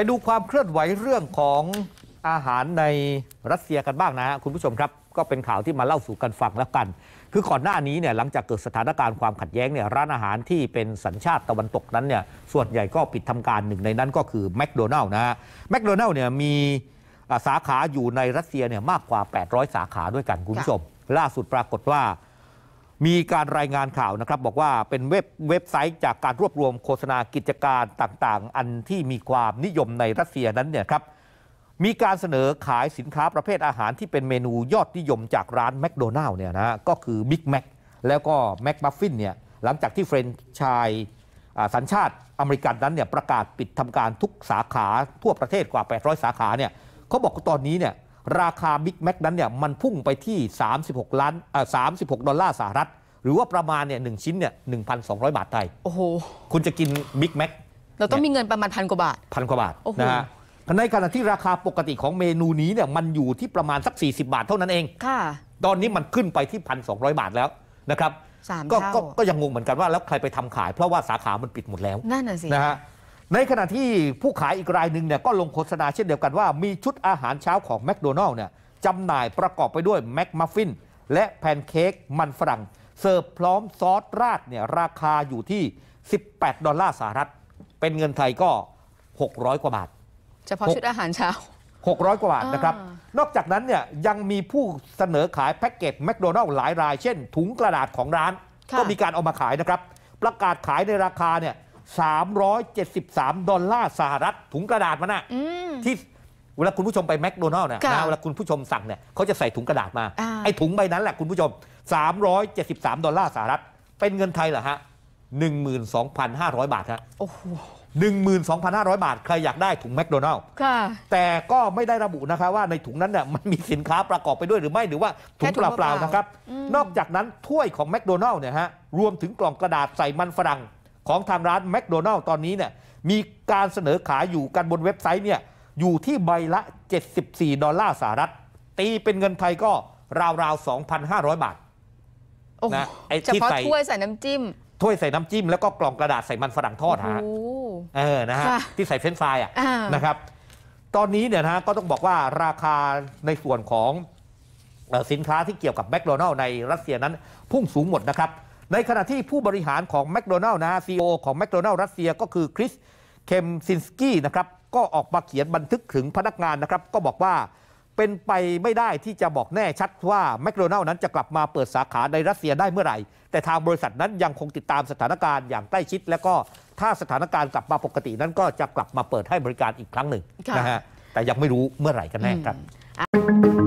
ไปดูความเคลื่อนไหวเรื่องของอาหารในรัสเซียกันบ้างนะ คุณผู้ชมครับ ก็เป็นข่าวที่มาเล่าสู่กันฟังแล้วกัน คือก่อนหน้านี้เนี่ยหลังจากเกิดสถานการณ์ความขัดแย้งเนี่ยร้านอาหารที่เป็นสัญชาติตะวันตกนั้นเนี่ยส่วนใหญ่ก็ปิดทำการหนึ่งในนั้นก็คือแมคโดนัลล์นะแมคโดนัลล์เนี่ยมีสาขาอยู่ในรัสเซียเนี่ยมากกว่า 800 สาขาด้วยกันคุณผู้ชม ล่าสุดปรากฏว่ามีการรายงานข่าวนะครับ บอกว่าเป็นเว็บเว็บไซต์จากการรวบรวมโฆษณากิจการต่างๆ อันที่มีความนิยมในรัสเซียนั้นเนี่ยครับมีการเสนอขายสินค้าประเภทอาหารที่เป็นเมนูยอดนิยมจากร้านแมคโดนัลล์เนี่ยนะก็คือบิ๊กแมคแล้วก็แมคบัฟฟินเนี่ยหลังจากที่เฟรนช์ชายสัญชาติอเมริกันนั้นเนี่ยประกาศปิดทำการทุกสาขาทั่วประเทศกว่า 800 สาขาเนี่ยเขาบอกว่าตอนนี้เนี่ยราคาบิ๊กแม็กนั้นเนี่ยมันพุ่งไปที่ 36 ล้านเอ่อหกดอลลาร์สหรัฐ หรือว่าประมาณเนี่ยหชิ้นเนี่ยหนึ่บาทไทยโอ้โหคุณจะกินบิ๊กแม็กเราต้องมีเงินประมาณพันกว่าบาทพันกว่าบาทนะฮะในขณะที่ราคาปกติของเมนูนี้เนี่ยมันอยู่ที่ประมาณสัก 40 บาทเท่านั้นเองค่ะ ตอนนี้มันขึ้นไปที่พันสบาทแล้วนะครับก็ก็ก็ยังงงเหมือนกันว่าแล้วใครไปทำขายเพราะว่าสาขา มันปิดหมดแล้วนั่นน่ะสินะฮะในขณะที่ผู้ขายอีกรายหนึ่งเนี่ยก็ลงโฆษณาเช่นเดียวกันว่า มีชุดอาหารเช้าของแมคโดนัลล์เนี่ยจำหน่ายประกอบไปด้วยแมคมัฟฟินและแพนเค้กมันฝรั่งเสิร์ฟพร้อมซอสราดเนี่ยราคาอยู่ที่ 18 ดอลลาร์สหรัฐ เป็นเงินไทยก็ 600 กว่าบาท เฉพาะชุดอาหารเช้า 600 กว่าบาทนะครับ นอกจากนั้นเนี่ยยังมีผู้เสนอขายแพ็กเกจแมคโดนัลล์หลายราย เช่นถุงกระดาษของร้านก็มีการเอามาขายนะครับ ประกาศขายในราคาเนี่ย373 ดอลลาร์สหรัฐ ถุงกระดาษมันอะที่เวลาคุณผู้ชมไปแมคโดนัลล์เนี่ยนะ เวลาคุณผู้ชมสั่งเนี่ยเขาจะใส่ถุงกระดาษมา ไอ้ถุงใบนั้นแหละคุณผู้ชม 373 ดอลลาร์สหรัฐเป็นเงินไทยเหรอฮะ 12,500 บาทฮะโอ้โห12,500 บาท ใครอยากได้ถุงแมคโดนัลล์แต่ก็ไม่ได้ระบุนะคะ ว่าในถุงนั้นเนี่ยมันมีสินค้าประกอบไปด้วยหรือไม่หรือว่าถุงเปล่าๆนะครับนอกจากนั้นถ้วยของแมคโดนัลล์เนี่ยฮะรวมถึงกล่องกระดาษใส่มันฝรั่งของทางร้านแมคโดนัลล์ตอนนี้เนี่ยมีการเสนอขายอยู่กันบนเว็บไซต์เนี่ยอยู่ที่ใบละ 74 ดอลลาร์สหรัฐตีเป็นเงินไทยก็ราวๆ 2,500 บาทนะไอ้ที่ใส่ถ้วยใส่น้ำจิ้ม ถ้วยใส่น้ำจิ้มแล้วก็กล่องกระดาษใส่มันฝรั่งทอดฮะเออนะฮะที่ใส่เฟรนฟรายอ่ะนะครับ ตอนนี้เนี่ยนะก็ต้องบอกว่าราคาในส่วนของสินค้าที่เกี่ยวกับแมคโดนัลล์ในรัสเซียนั้น พุ่งสูงหมดนะครับในขณะที่ผู้บริหารของแมคโดนัลล์นะซีโอของแมคโดนัลล์รัสเซียก็คือคริสเคมซินสกี้นะครับ ก็ออกมาเขียนบันทึกถึงพนักงานนะครับ ก็บอกว่าเป็นไปไม่ได้ที่จะบอกแน่ชัดว่าแมคโดนัลล์นั้นจะกลับมาเปิดสาขาในรัสเซียได้เมื่อไหร่ แต่ทางบริษัทนั้นยังคงติดตามสถานการณ์อย่างใกล้ชิด และก็ถ้าสถานการณ์กลับมาปกตินั้น ก็จะกลับมาเปิดให้บริการอีกครั้งหนึ่งนะฮะแต่ยังไม่รู้เมื่อไหร่กันแน่ครับ